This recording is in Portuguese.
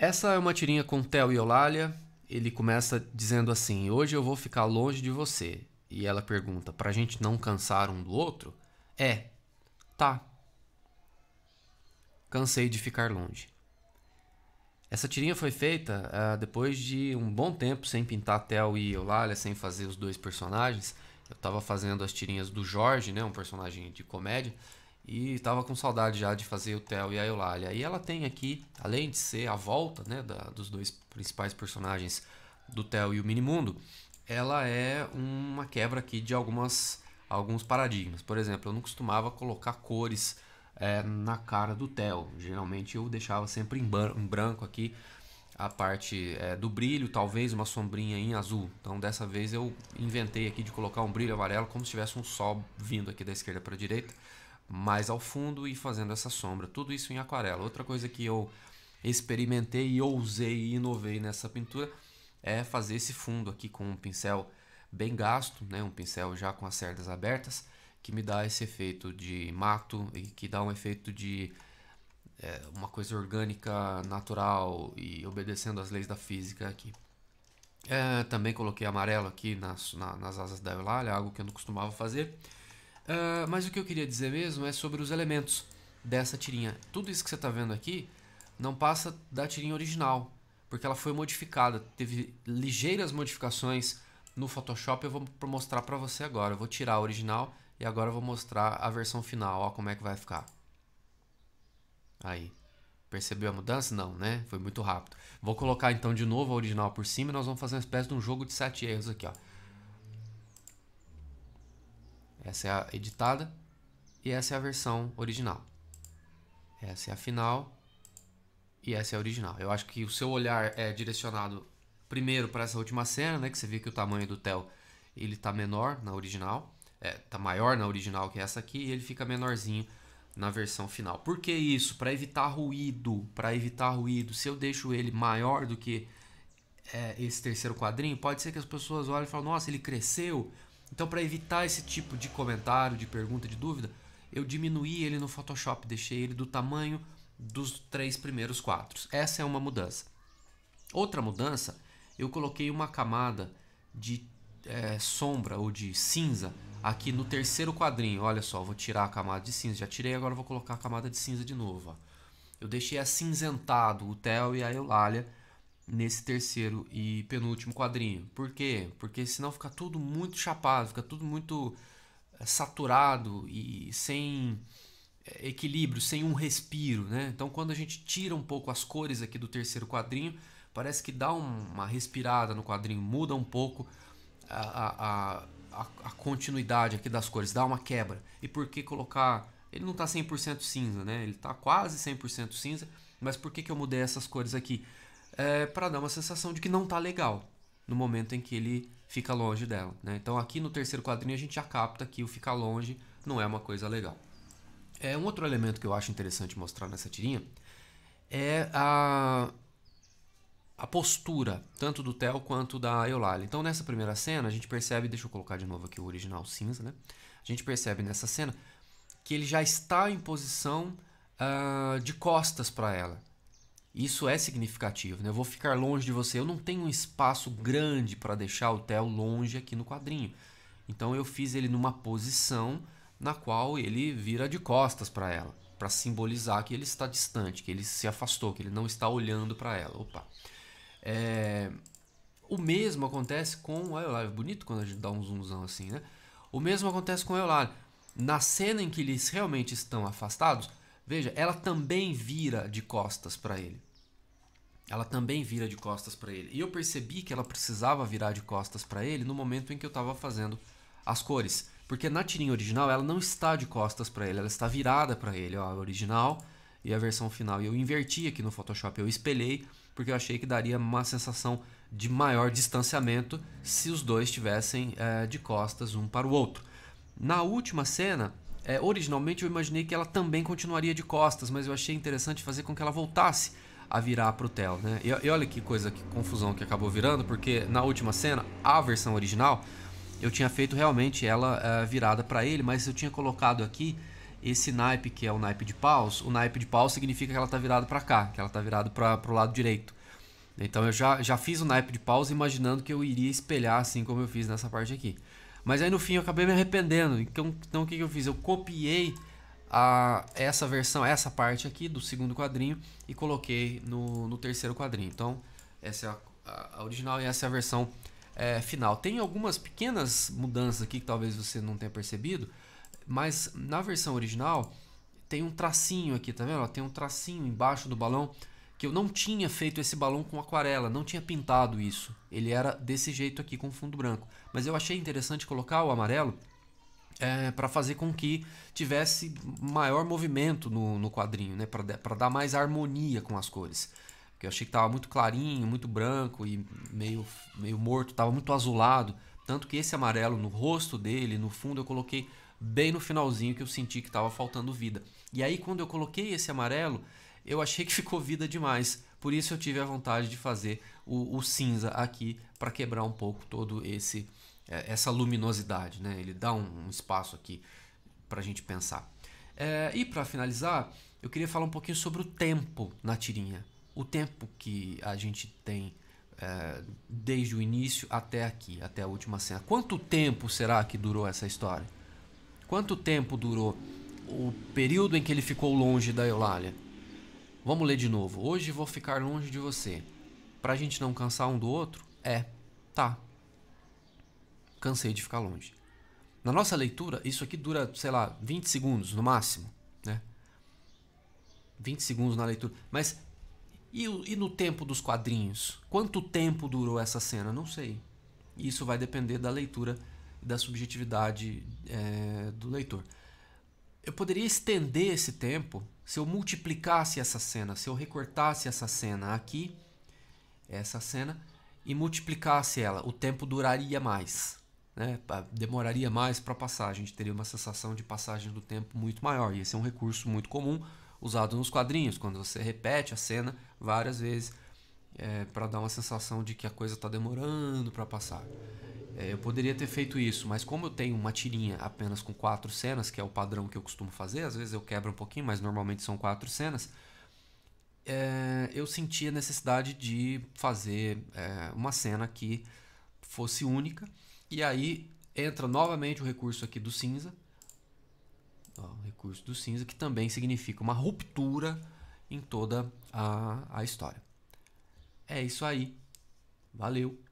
Essa é uma tirinha com Theo e Eulália. Ele começa dizendo assim: Hoje eu vou ficar longe de você. E ela pergunta: Pra gente não cansar um do outro? É. Tá. Cansei de ficar longe. Essa tirinha foi feita uh, depois de um bom tempo sem pintar Theo e Eulália, sem fazer os dois personagens. Eu estava fazendo as tirinhas do Jorge, né, um personagem de comédia. E estava com saudade já de fazer o Theo e a Eulália. E ela tem aqui, além de ser a volta né, da, dos dois principais personagens do Theo e o Minimundo, ela é uma quebra aqui de algumas, alguns paradigmas. Por exemplo, eu não costumava colocar cores é, na cara do Theo. Geralmente eu deixava sempre em, branco aqui a parte é, do brilho, talvez uma sombrinha em azul. Então dessa vez eu inventei aqui de colocar um brilho amarelo como se tivesse um sol vindo aqui da esquerda para a direita mais ao fundo e fazendo essa sombra. Tudo isso em aquarela. Outra coisa que eu experimentei e ousei e inovei nessa pintura é fazer esse fundo aqui com um pincel bem gasto, né? um pincel já com as cerdas abertas, que me dá esse efeito de mato e que dá um efeito de é, uma coisa orgânica, natural e obedecendo às leis da física aqui. É, também coloquei amarelo aqui nas, na, nas asas da Eulália, algo que eu não costumava fazer. Ah, mas o que eu queria dizer mesmo é sobre os elementos dessa tirinha. Tudo isso que você está vendo aqui não passa da tirinha original, porque ela foi modificada, teve ligeiras modificações no Photoshop. Eu vou mostrar para você agora. Eu vou tirar a original e agora eu vou mostrar a versão final. Ó, como é que vai ficar. Aí. Percebeu a mudança? Não, né? Foi muito rápido. Vou colocar então de novo a original por cima e nós vamos fazer uma espécie de um jogo de sete erros aqui, ó. Essa é a editada e essa é a versão original. Essa é a final e essa é a original. Eu acho que o seu olhar é direcionado primeiro para essa última cena, né, que você vê que o tamanho do Theo ele tá menor na original, é, tá maior na original que essa aqui e ele fica menorzinho na versão final. Por que isso? Para evitar ruído, para evitar ruído. Se eu deixo ele maior do que é, esse terceiro quadrinho, pode ser que as pessoas olhem e falem: "Nossa, ele cresceu". Então, para evitar esse tipo de comentário, de pergunta, de dúvida, eu diminuí ele no Photoshop, deixei ele do tamanho dos três primeiros quadros. Essa é uma mudança. Outra mudança, eu coloquei uma camada de é, sombra ou de cinza aqui no terceiro quadrinho. Olha só, vou tirar a camada de cinza. Já tirei, agora vou colocar a camada de cinza de novo. Ó. Eu deixei acinzentado o Theo e a Eulália nesse terceiro e penúltimo quadrinho. Por quê? Porque senão fica tudo muito chapado, fica tudo muito eh, saturado e sem eh, equilíbrio, sem um respiro, né? Então quando a gente tira um pouco as cores aqui do terceiro quadrinho, parece que dá uma respirada no quadrinho, muda um pouco a, a, a, a continuidade aqui das cores, dá uma quebra. E por que colocar... Ele não está 100% cinza, né? Ele está quase 100% cinza, mas por que, que eu mudei essas cores aqui? é, para dar uma sensação de que não tá legal no momento em que ele fica longe dela. Né? Então aqui no terceiro quadrinho a gente já capta que o ficar longe não é uma coisa legal. É um outro elemento que eu acho interessante mostrar nessa tirinha é a a postura, tanto do Theo quanto da Eulalia. Então, nessa primeira cena, a gente percebe, deixa eu colocar de novo aqui o original cinza, né? A gente percebe nessa cena que ele já está em posição uh, de costas para ela. Isso é significativo, né? Eu vou ficar longe de você. Eu não tenho um espaço grande para deixar o Theo longe aqui no quadrinho. Então eu fiz ele numa posição na qual ele vira de costas para ela, para simbolizar que ele está distante, que ele se afastou, que ele não está olhando para ela. Opa. É... O mesmo acontece com o Eulália. É bonito quando a gente dá um zoomzão assim, né? O mesmo acontece com o Eulália. Na cena em que eles realmente estão afastados, veja, ela também vira de costas para ele ela também vira de costas para ele. E eu percebi que ela precisava virar de costas para ele no momento em que eu estava fazendo as cores, porque na tirinha original ela não está de costas para ele, ela está virada para ele, ó, a original e a versão final. E eu inverti aqui no Photoshop, eu espelhei porque eu achei que daria uma sensação de maior distanciamento se os dois estivessem é, eh, de costas um para o outro. Na última cena, é, originalmente eu imaginei que ela também continuaria de costas, mas eu achei interessante fazer com que ela voltasse a virar pro tel, né? E, e olha que coisa, que confusão que acabou virando, porque na última cena, a versão original, eu tinha feito realmente ela uh, virada para ele, mas eu tinha colocado aqui esse naipe que é o naipe de paus. O naipe de paus significa que ela tá virada para cá, que ela tá virada para o lado direito. Então eu já, já fiz o naipe de paus imaginando que eu iria espelhar assim como eu fiz nessa parte aqui. Mas aí no fim eu acabei me arrependendo. Então, então o que, que eu fiz? Eu copiei a, essa versão, essa parte aqui do segundo quadrinho e coloquei no, no terceiro quadrinho. Então, essa é a, a, original e essa é a versão é, final. Tem algumas pequenas mudanças aqui que talvez você não tenha percebido, mas na versão original tem um tracinho aqui, tá vendo? Tem um tracinho embaixo do balão que eu não tinha feito esse balão com aquarela, não tinha pintado isso. Ele era desse jeito aqui com fundo branco. Mas eu achei interessante colocar o amarelo é, para fazer com que tivesse maior movimento no, no quadrinho, né? para dar mais harmonia com as cores. Porque eu achei que estava muito clarinho, muito branco e meio, meio morto, estava muito azulado. Tanto que esse amarelo no rosto dele, no fundo, eu coloquei bem no finalzinho que eu senti que estava faltando vida. E aí, quando eu coloquei esse amarelo, eu achei que ficou vida demais. Por isso, eu tive a vontade de fazer o, o cinza aqui para quebrar um pouco todo esse é, essa luminosidade, né? Ele dá um, espaço aqui para a gente pensar. É, e para finalizar, eu queria falar um pouquinho sobre o tempo na tirinha. O tempo que a gente tem é, desde o início até aqui, até a última cena. Quanto tempo será que durou essa história? Quanto tempo durou o período em que ele ficou longe da Eulália? Vamos ler de novo. Hoje vou ficar longe de você. Pra gente não cansar um do outro? É. Tá, cansei de ficar longe. Na nossa leitura, isso aqui dura, sei lá, 20 segundos no máximo, né? 20 segundos na leitura. Mas e, e no tempo dos quadrinhos? Quanto tempo durou essa cena? Não sei. Isso vai depender da leitura e da subjetividade é, do leitor. Eu poderia estender esse tempo se eu multiplicasse essa cena, se eu recortasse essa cena aqui, essa cena, e multiplicasse ela. O tempo duraria mais né, demoraria mais para passar, a gente teria uma sensação de passagem do tempo muito maior. E esse é um recurso muito comum usado nos quadrinhos, quando você repete a cena várias vezes é, para dar uma sensação de que a coisa está demorando para passar. É, eu poderia ter feito isso, mas como eu tenho uma tirinha apenas com quatro cenas, que é o padrão que eu costumo fazer, às vezes eu quebro um pouquinho, mas normalmente são quatro cenas. É, eu senti a necessidade de fazer é, uma cena que fosse única e aí entra novamente o recurso aqui do cinza. Ó, o recurso do cinza, que também significa uma ruptura em toda a, a história. É isso aí. Valeu!